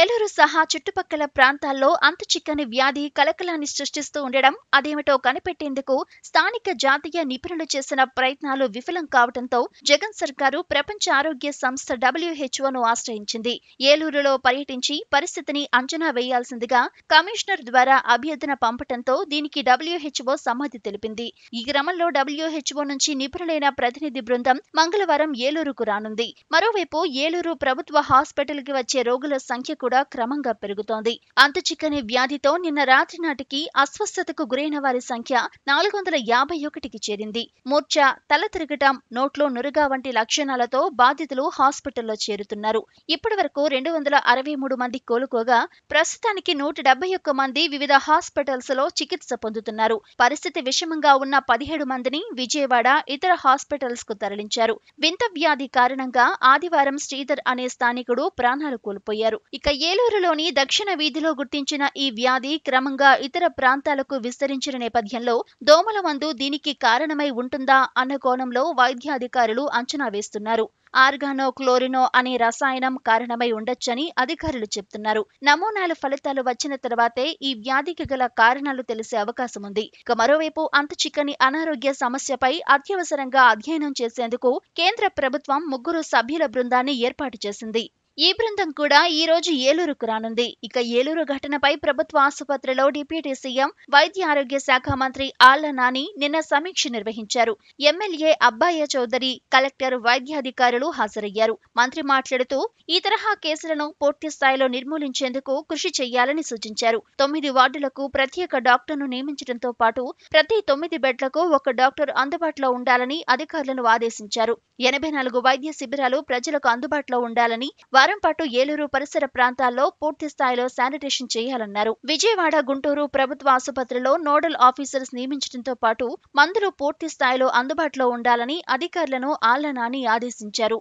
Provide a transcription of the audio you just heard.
ఏలూరు సహా చుట్టుపక్కల ప్రాంతాల్లో అంతు చిక్కని వ్యాధి కలకలాన్ని సృష్టిస్తూ ఉండడం అదేమిటో కనిపెట్టేందుకు స్థానిక జాతీయ నిపుణులు చేసిన ప్రయత్నాలు విఫలం కావడంతో జగన్ సర్కారు ప్రపంచ ఆరోగ్య సంస్థ డబ్ల్యూహెచ్ఓను ఆశ్రయించింది ఏలూరులో పర్యటించి పరిస్థితిని అంచనా వేయాల్సిందిగా కమిషనర్ ద్వారా అభ్యర్థన పంపడంతో దీనికి డబ్ల్యూహెచ్ఓ సమ్మతి తెలిపింది ఈ క్రమంలో డబ్ల్యూహెచ్ఓ నుంచి నిపుణులైన ప్రతినిధి బృందం మంగళవారం ఏలూరుకు రానుంది మరోవైపు ఏలూరు ప్రభుత్వ హాస్పిటల్కి వచ్చే రోగుల సంఖ్య సంఖ్య కూడా క్రమంగా పెరుగుతోంది చిక్కని వ్యాధితో నిన్న రాత్రి నాటికి అస్వస్థతకు గురైన వారి సంఖ్య నాలుగు వందల యాభై ఒకటికి చేరింది మూర్ఛ తల తిరగటం నోట్లో నురుగా వంటి లక్షణాలతో బాధితులు హాస్పిటల్లో చేరుతున్నారు ఇప్పటి వరకు రెండు వందల అరవై మూడు మంది కోలుకోగా ప్రస్తుతానికి నూట డెబ్బై ఒక్క మంది వివిధ హాస్పిటల్స్ లో చికిత్స పొందుతున్నారు పరిస్థితి విషమంగా ఉన్న పదిహేడు మందిని విజయవాడ ఇతర హాస్పిటల్స్ కు తరలించారు వింత వ్యాధి కారణంగా ఆదివారం శ్రీధర్ అనే స్థానికుడు ప్రాణాలు కోల్పోయారు ఇక ఏలూరులోని దక్షిణ వీధిలో గుర్తించిన ఈ వ్యాధి క్రమంగా ఇతర ప్రాంతాలకు విస్తరించిన నేపథ్యంలో దోమల మందు దీనికి కారణమై ఉంటుందా అన్న కోణంలో వైద్యాధికారులు అంచనా వేస్తున్నారు ఆర్గానో క్లోరినో అనే రసాయనం కారణమై ఉండొచ్చని అధికారులు చెప్తున్నారు నమూనాల ఫలితాలు వచ్చిన తర్వాతే ఈ వ్యాధికి గల కారణాలు తెలిసే అవకాశం ఉంది ఇక మరోవైపు అంత చిక్కని అనారోగ్య సమస్యపై అత్యవసరంగా అధ్యయనం చేసేందుకు కేంద్ర ప్రభుత్వం ముగ్గురు సభ్యుల బృందాన్ని ఏర్పాటు చేసింది ఈ బృందం కూడా ఈ రోజు ఏలూరుకు రానుంది ఇక ఏలూరు ఘటనపై ప్రభుత్వ ఆసుపత్రిలో డిప్యూటీ సీఎం వైద్య ఆరోగ్య శాఖ మంత్రి ఆళ్ల నాని నిన్న సమీక్ష నిర్వహించారు ఎమ్మెల్యే అబ్బాయ చౌదరి కలెక్టర్ వైద్యాధికారులు హాజరయ్యారు మంత్రి మాట్లాడుతూ ఈ తరహా కేసులను పూర్తి స్థాయిలో నిర్మూలించేందుకు కృషి చేయాలని సూచించారు తొమ్మిది వార్డులకు ప్రత్యేక డాక్టర్ను నియమించడంతో పాటు ప్రతి తొమ్మిది బెడ్లకు ఒక డాక్టర్ అందుబాటులో ఉండాలని అధికారులను ఆదేశించారు ఎనభై నాలుగు వైద్య శిబిరాలు ప్రజలకు అందుబాటులో ఉండాలని వారం పాటు ఏలూరు పరిసర ప్రాంతాల్లో పూర్తి స్థాయిలో శానిటేషన్ చేయాలన్నారు విజయవాడ గుంటూరు ప్రభుత్వ ఆసుపత్రిలో నోడల్ ఆఫీసర్స్ నియమించడంతో పాటు మందులు పూర్తి స్థాయిలో అందుబాటులో ఉండాలని అధికారులను ఆళ్ల నాని ఆదేశించారు